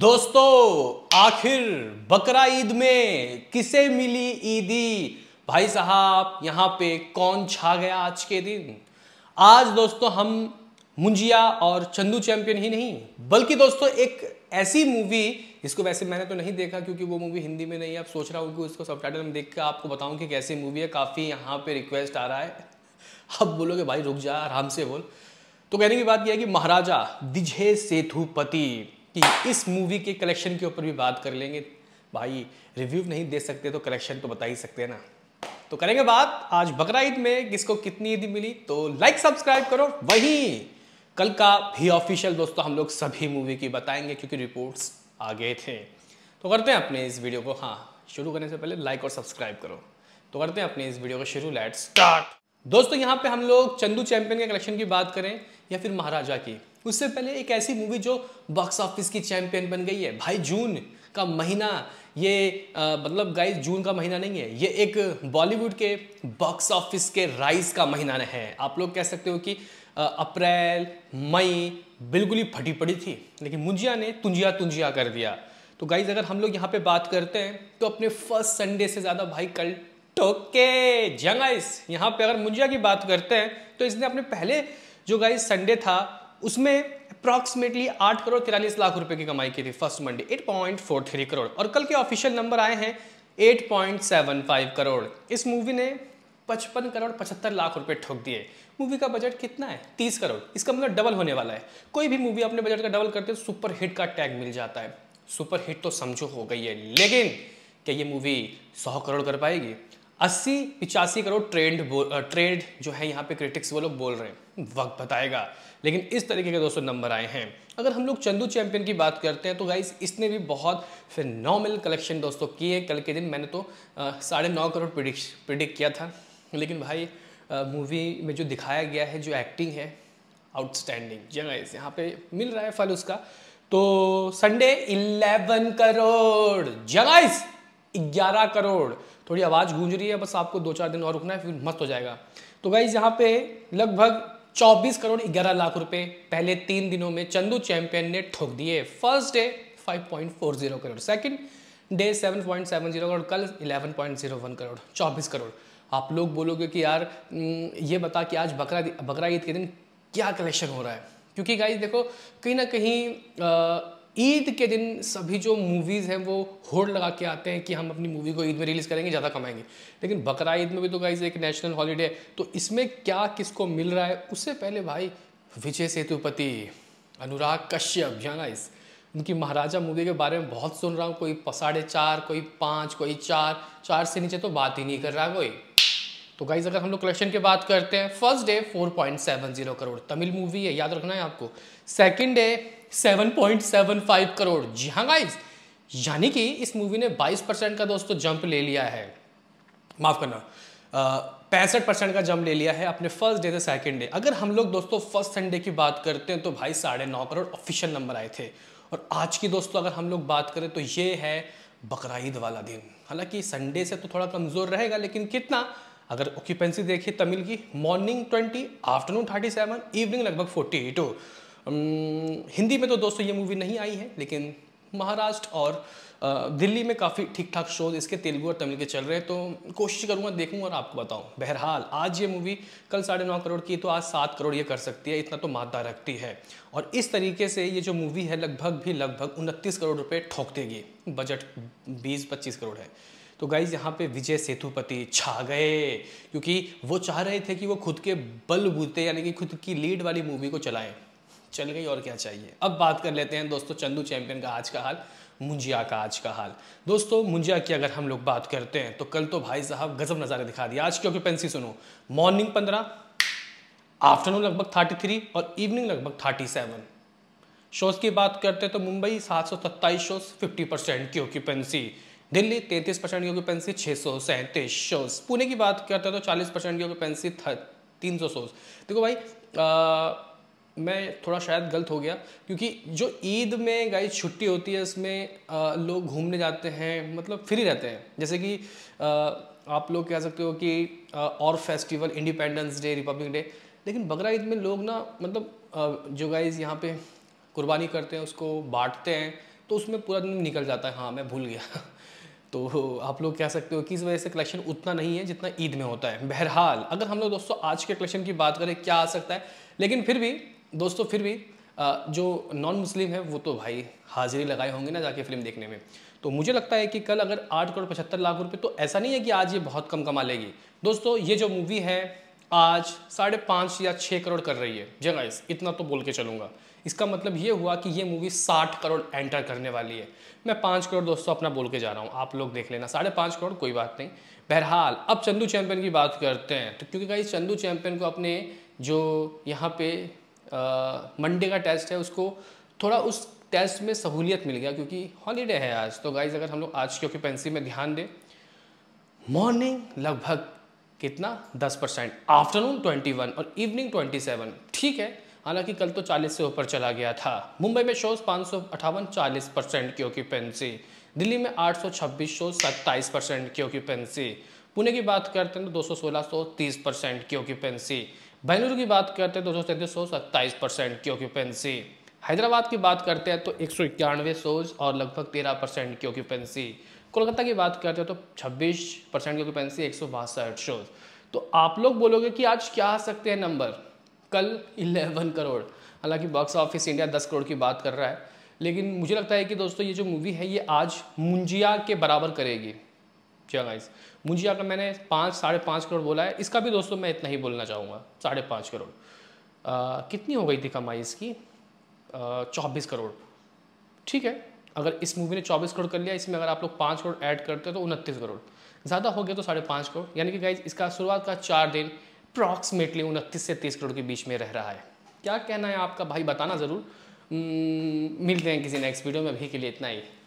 दोस्तों आखिर बकरा ईद में किसे मिली ईदी भाई साहब यहाँ पे कौन छा गया आज के दिन आज दोस्तों हम मुंजिया और चंदू चैंपियन ही नहीं बल्कि दोस्तों एक ऐसी मूवी इसको वैसे मैंने तो नहीं देखा क्योंकि वो मूवी हिंदी में नहीं है अब सोच रहा हूँ कि उसको सब टाइटल में देख कर आपको बताऊँ कि कैसी मूवी है काफ़ी यहाँ पे रिक्वेस्ट आ रहा है अब बोलोगे भाई रुक जा आराम से बोल तो कहने की बात यह है कि महाराजा दिझे सेतुपति कि इस मूवी के कलेक्शन के ऊपर भी बात कर लेंगे भाई रिव्यू नहीं दे सकते तो कलेक्शन तो बता ही सकते हैं ना तो करेंगे बात आज बकराईद में किसको कितनी ईद मिली तो लाइक सब्सक्राइब करो वहीं कल का भी ऑफिशियल दोस्तों हम लोग सभी मूवी की बताएंगे क्योंकि रिपोर्ट्स आ गए थे तो करते हैं अपने इस वीडियो को हाँ शुरू करने से पहले लाइक और सब्सक्राइब करो तो करते हैं अपने इस वीडियो को शुरू लेट स्टार्ट दोस्तों यहाँ पे हम लोग चंदू चैंपियन के कलेक्शन की बात करें या फिर महाराजा की उससे पहले एक ऐसी मूवी जो बॉक्स ऑफिस की चैंपियन बन गई है भाई जून का महीना ये मतलब गाइस जून का महीना नहीं है ये एक बॉलीवुड के बॉक्स ऑफिस के राइज का महीना है आप लोग कह सकते हो कि अप्रैल मई बिल्कुल ही फटी पड़ी थी लेकिन मुंजिया ने तुंजिया तुंजिया कर दिया तो गाइज अगर हम लोग यहाँ पे बात करते हैं तो अपने फर्स्ट संडे से ज़्यादा भाई कल टोके जंग यहाँ पे अगर मुंजिया की बात करते हैं तो इसने अपने पहले जो गाइस संडे था उसमें अप्रॉक्सिमेटली आठ करोड़ तिरालीस लाख रुपए की कमाई की थी first Monday eight point four three crore और कल के ऑफिशियल नंबर आए हैं eight point seven five crore इस मूवी ने पचपन करोड़ पचहत्तर लाख रुपए ठोक दिए मूवी का बजट कितना है तीस करोड़ इसका मतलब डबल होने वाला है कोई भी मूवी अपने बजट का डबल करते सुपर हिट का टैग मिल जाता है सुपर हिट तो समझो हो गई है लेकिन क्या ये मूवी सौ करोड़ कर पाएगी अस्सी पिचासी करोड़ ट्रेंड ट्रेड जो है यहाँ पे क्रिटिक्स वो लोग बोल रहे हैं वक्त बताएगा लेकिन इस तरीके के दोस्तों नंबर आए हैं अगर हम लोग चंदू चैंपियन की बात करते हैं तो गाइस इसने भी बहुत फिर नॉर्मल कलेक्शन दोस्तों किए कल के दिन मैंने तो साढ़े नौ करोड़ प्रिडिक्ट प्रिडिक्ट किया था लेकिन भाई मूवी में जो दिखाया गया है जो एक्टिंग है आउटस्टैंडिंग जी गाइस हाँ यहाँ पे मिल रहा है फल उसका तो संडे इलेवन करोड़ जगाइस ग्यारह करोड़ थोड़ी आवाज़ गूंज रही है बस आपको दो चार दिन और रुकना है फिर मस्त हो जाएगा तो गाइज यहाँ पे लगभग 24 करोड़ 11 लाख रुपए पहले तीन दिनों में चंदू चैंपियन ने ठोक दिए first day 5.40 crore second day 7.70 crore कल 11.01 करोड़ 24 करोड़ आप लोग बोलोगे कि यार हम्म, ये बता कि आज बकरा बकरा ईद के दिन क्या कलेक्शन हो रहा है क्योंकि गाइज देखो कहीं ना कहीं ईद के दिन सभी जो मूवीज़ हैं वो होड़ लगा के आते हैं कि हम अपनी मूवी को ईद में रिलीज़ करेंगे ज़्यादा कमाएंगे लेकिन बकरा ईद में भी तो गाइज एक नेशनल हॉलीडे है तो इसमें क्या किसको मिल रहा है उससे पहले भाई विजय सेतुपति अनुराग कश्यप या इस उनकी महाराजा मूवी के बारे में बहुत सुन रहा हूँ कोई साढ़े चार कोई पाँच कोई चार चार से नीचे तो बात ही नहीं कर रहा कोई तो गाइज अगर हम लोग कलेक्शन की बात करते हैं first day 4.70 crore Tamil movie है याद रखना है आपको सेकंड डे 7.75 करोड़ जी हाँ गाइस यानी कि इस मूवी ने 22 परसेंट का दोस्तों जंप ले लिया है माफ करना पैंसठ परसेंट का जंप ले लिया है अपने फर्स्ट डे से सेकंड डे अगर हम लोग दोस्तों फर्स्ट संडे की बात करते हैं तो भाई साढ़े नौ करोड़ ऑफिशियल नंबर आए थे और आज की दोस्तों अगर हम लोग बात करें तो ये है बकरा वाला दिन हालांकि संडे से तो थोड़ा कमज़ोर रहेगा लेकिन कितना अगर ऑक्यूपेंसी देखिए तमिल की मॉर्निंग 20 आफ्टरनून 37 इवनिंग लगभग 42 हिंदी में तो दोस्तों ये मूवी नहीं आई है लेकिन महाराष्ट्र और दिल्ली में काफ़ी ठीक ठाक शोज इसके तेलुगु और तमिल के चल रहे हैं तो कोशिश करूँगा देखूँ और आपको बताऊँ बहरहाल आज ये मूवी कल साढ़े नौ करोड़ की तो आज सात करोड़ ये कर सकती है इतना तो मादा रखती है और इस तरीके से ये जो मूवी है लगभग भी लगभग उनतीस करोड़ रुपये ठोक देगी बजट बीस पच्चीस करोड़ है तो गाइज यहाँ पे विजय सेतुपति छा गए क्योंकि वो चाह रहे थे कि वो खुद के बलबूते यानी कि खुद की लीड वाली मूवी को चलाएं चल गई और क्या चाहिए अब बात कर लेते हैं दोस्तों चंदू चैंपियन का आज का हाल मुंजिया का आज का हाल दोस्तों मुंजिया की अगर हम लोग बात करते हैं तो कल तो भाई साहब गजब नज़ारे दिखा दिया आज की ऑक्यूपेंसी सुनो मॉर्निंग पंद्रह आफ्टरनून लगभग थर्टी थ्री और इवनिंग लगभग थर्टी सेवन शोज की बात करते हैं तो मुंबई सात सौ सत्ताईस शोज फिफ्टी परसेंट की ऑक्यूपेंसी दिल्ली तैंतीस परसेंट की ऑक्यूपेंसी छः सौ सैंतीस शोज पुणे की बात करते हैं तो चालीस परसेंट की ऑक्यूपेंसी तीन सौ शोज देखो भाई आ, मैं थोड़ा शायद गलत हो गया क्योंकि जो ईद में गाय छुट्टी होती है इसमें लोग घूमने जाते हैं मतलब फ्री रहते हैं जैसे कि आ, आप लोग कह सकते हो कि आ, और festival Independence Day Republic Day लेकिन बकरा ईद में लोग ना मतलब जो गाइज यहाँ पे कुर्बानी करते हैं उसको बांटते हैं तो उसमें पूरा दिन निकल जाता है हाँ मैं भूल गया तो आप लोग कह सकते हो कि इस वजह से कलेक्शन उतना नहीं है जितना ईद में होता है बहरहाल अगर हम लोग दोस्तों आज के कलेक्शन की बात करें क्या आ सकता है लेकिन फिर भी दोस्तों फिर भी जो नॉन मुस्लिम है वो तो भाई हाजिरी लगाए होंगे ना जाके फिल्म देखने में तो मुझे लगता है कि कल अगर आठ करोड़ पचहत्तर लाख रुपए तो ऐसा नहीं है कि आज ये बहुत कम कमा लेगी दोस्तों ये जो मूवी है आज साढ़े पाँच या छः करोड़ कर रही है जगह इतना तो बोल के चलूँगा इसका मतलब ये हुआ कि ये मूवी साठ करोड़ एंटर करने वाली है मैं पाँच करोड़ दोस्तों अपना बोल के जा रहा हूँ आप लोग देख लेना साढ़े पाँच करोड़ कोई बात नहीं बहरहाल अब चंदू चैम्पियन की बात करते हैं तो क्योंकि कहीं चंदू चैम्पियन को अपने जो यहाँ पे मंडे का टेस्ट है उसको थोड़ा उस टेस्ट में सहूलियत मिल गया क्योंकि हॉलीडे है आज तो गाइज अगर हम लोग आज की ऑक्यूपेंसी में ध्यान दें मॉर्निंग लगभग कितना 10 परसेंट आफ्टरनून 21 और इवनिंग 27 ठीक है हालांकि कल तो 40 से ऊपर चला गया था मुंबई में शोज पाँच सौ अठावन चालीस परसेंट की ऑक्यूपेंसी दिल्ली में 826 शोज 27 परसेंट की ऑक्यूपेंसी पुणे की बात करते हैं तो सोलह सौ तीस परसेंट की ऑक्यूपेंसी बेंगलुरु की बात करते हैं तो दोस्तों सैंतीस सौ सत्ताईस परसेंट की ऑक्यूपेंसी हैदराबाद की बात करते हैं तो एक सौ इक्यानवे सोज और लगभग तेरह परसेंट की ऑक्यूपेंसी कोलकाता की बात करते हैं तो छब्बीस परसेंट की ऑक्यूपेंसी एक सौ बासठ शोज तो आप लोग बोलोगे कि आज क्या आ सकते हैं नंबर कल इलेवन करोड़ हालांकि बॉक्स ऑफिस इंडिया दस करोड़ की बात कर रहा है लेकिन मुझे लगता है कि दोस्तों ये जो मूवी है ये आज मुंजिया के बराबर करेगी क्या गाइस मुझे आपका मैंने पाँच साढ़े पाँच करोड़ बोला है इसका भी दोस्तों मैं इतना ही बोलना चाहूँगा साढ़े पाँच करोड़ आ, कितनी हो गई थी कमाई इसकी चौबीस करोड़ ठीक है अगर इस मूवी ने चौबीस करोड़ कर लिया इसमें अगर आप लोग पाँच करोड़ ऐड करते हो तो उनतीस करोड़ ज़्यादा हो गया तो साढ़े पाँच करोड़ यानी कि गाइज इसका शुरुआत का चार दिन अप्रॉक्सीमेटली उनतीस से तीस करोड़ के बीच में रह रहा है क्या कहना है आपका भाई बताना ज़रूर मिलते हैं किसी नेक्स्ट वीडियो में अभी के लिए इतना ही